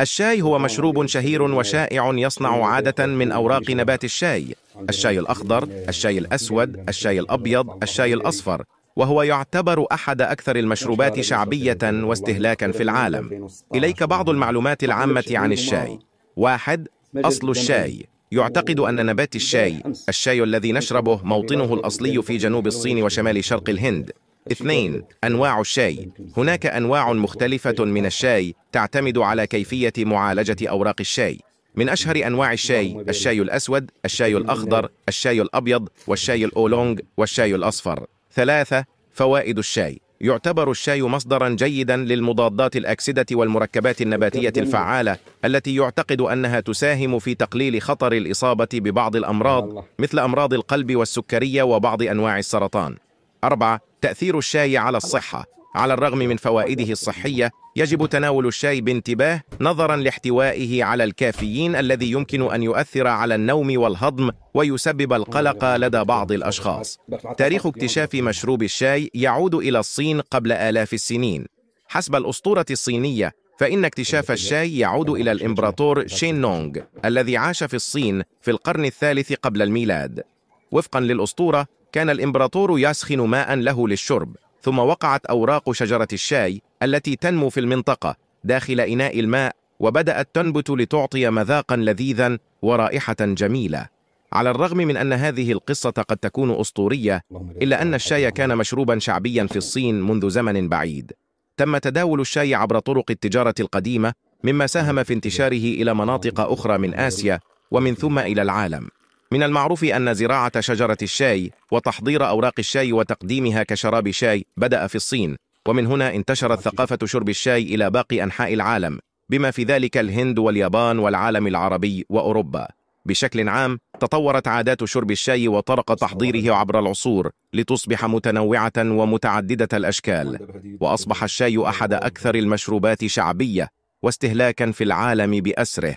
الشاي هو مشروب شهير وشائع يصنع عادة من أوراق نبات الشاي الشاي الأخضر، الشاي الأسود، الشاي الأبيض، الشاي الأصفر وهو يعتبر أحد أكثر المشروبات شعبية واستهلاكا في العالم إليك بعض المعلومات العامة عن الشاي واحد أصل الشاي يعتقد أن نبات الشاي الشاي الذي نشربه موطنه الأصلي في جنوب الصين وشمال شرق الهند اثنين أنواع الشاي هناك أنواع مختلفة من الشاي تعتمد على كيفية معالجة أوراق الشاي من أشهر أنواع الشاي الشاي الأسود الشاي الأخضر الشاي الأبيض والشاي الاولونغ والشاي الأصفر ثلاثة فوائد الشاي يعتبر الشاي مصدرا جيدا للمضادات الأكسدة والمركبات النباتية الفعالة التي يعتقد أنها تساهم في تقليل خطر الإصابة ببعض الأمراض مثل أمراض القلب والسكرية وبعض أنواع السرطان أربعة تأثير الشاي على الصحة على الرغم من فوائده الصحية يجب تناول الشاي بانتباه نظرا لاحتوائه على الكافيين الذي يمكن أن يؤثر على النوم والهضم ويسبب القلق لدى بعض الأشخاص تاريخ اكتشاف مشروب الشاي يعود إلى الصين قبل آلاف السنين حسب الأسطورة الصينية فإن اكتشاف الشاي يعود إلى الإمبراطور شين نونغ الذي عاش في الصين في القرن الثالث قبل الميلاد وفقا للأسطورة كان الإمبراطور يسخن ماء له للشرب ثم وقعت أوراق شجرة الشاي التي تنمو في المنطقة داخل إناء الماء وبدأت تنبت لتعطي مذاقا لذيذا ورائحة جميلة على الرغم من أن هذه القصة قد تكون أسطورية إلا أن الشاي كان مشروبا شعبيا في الصين منذ زمن بعيد تم تداول الشاي عبر طرق التجارة القديمة مما ساهم في انتشاره إلى مناطق أخرى من آسيا ومن ثم إلى العالم من المعروف أن زراعة شجرة الشاي وتحضير أوراق الشاي وتقديمها كشراب شاي بدأ في الصين ومن هنا انتشرت ثقافة شرب الشاي إلى باقي أنحاء العالم بما في ذلك الهند واليابان والعالم العربي وأوروبا بشكل عام تطورت عادات شرب الشاي وطرق تحضيره عبر العصور لتصبح متنوعة ومتعددة الأشكال وأصبح الشاي أحد أكثر المشروبات شعبية واستهلاكا في العالم بأسره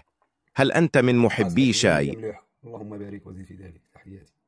هل أنت من محبي شاي؟ اللهم بارك وزيد في ذلك تحياتي